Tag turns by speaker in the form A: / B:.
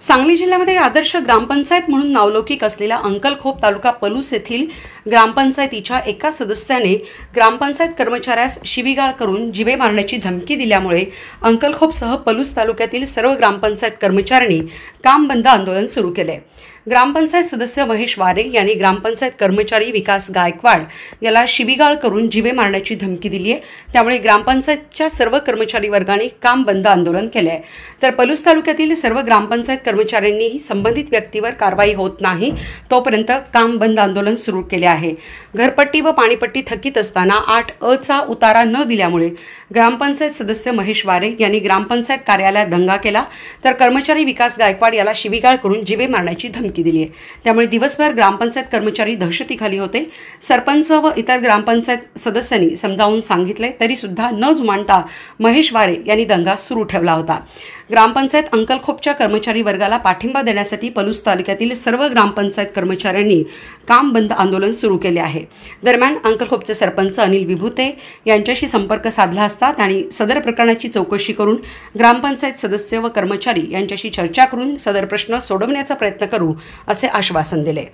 A: सांगली जिल्ह्यामध्ये आदर्श ग्रामपंचायत म्हणून नावलौकिक असलेला अंकलखोप तालुका पलूस येथील ग्रामपंचायतीच्या एका सदस्याने ग्रामपंचायत कर्मचाऱ्यास शिवीगाळ करून जिवे मारण्याची धमकी दिल्यामुळे अंकलखोपसह पलूस तालुक्यातील सर्व ग्रामपंचायत कर्मचाऱ्यांनी काम बंद आंदोलन सुरू केले ग्रामपंचायत सदस्य महेश वारे यांनी ग्रामपंचायत कर्मचारी विकास गायकवाड याला शिबिगाळ करून जिवे मारण्याची धमकी दिली आहे त्यामुळे ग्रामपंचायतच्या सर्व कर्मचारी वर्गाने काम बंद आंदोलन केलं आहे तर पलूस तालुक्यातील सर्व ग्रामपंचायत कर्मचाऱ्यांनीही संबंधित व्यक्तीवर कारवाई होत नाही तोपर्यंत काम बंद आंदोलन सुरू केले आहे घरपट्टी व पाणीपट्टी थकीत असताना आठ अ चा उतारा न दिल्यामुळे ग्रामपंचायत सदस्य महेश वारे यांनी ग्रामपंचायत कार्यालयात दंगा केला तर कर्मचारी विकास गायकवाड याला शिबिगाळ करून जिवे मारण्याची धमकी दिली आहे त्यामुळे दिवसभर ग्रामपंचायत कर्मचारी दहशतीखाली होते सरपंच व इतर ग्रामपंचायत सदस्यांनी समजावून सांगितले तरीसुद्धा न जुमानता महेश वारे यांनी दंगा सुरू ठेवला होता ग्रामपंचायत अंकलखोपच्या कर्मचारी वर्गाला पाठिंबा देण्यासाठी पलूस तालुक्यातील सर्व ग्रामपंचायत कर्मचाऱ्यांनी काम बंद आंदोलन सुरू केले आहे दरम्यान अंकलखोपचे सरपंच अनिल विभूते यांच्याशी संपर्क साधला असता त्यांनी सदर प्रकरणाची चौकशी करून ग्रामपंचायत सदस्य व कर्मचारी यांच्याशी चर्चा करून सदर प्रश्न सोडवण्याचा प्रयत्न करू असे आश्वासन दिले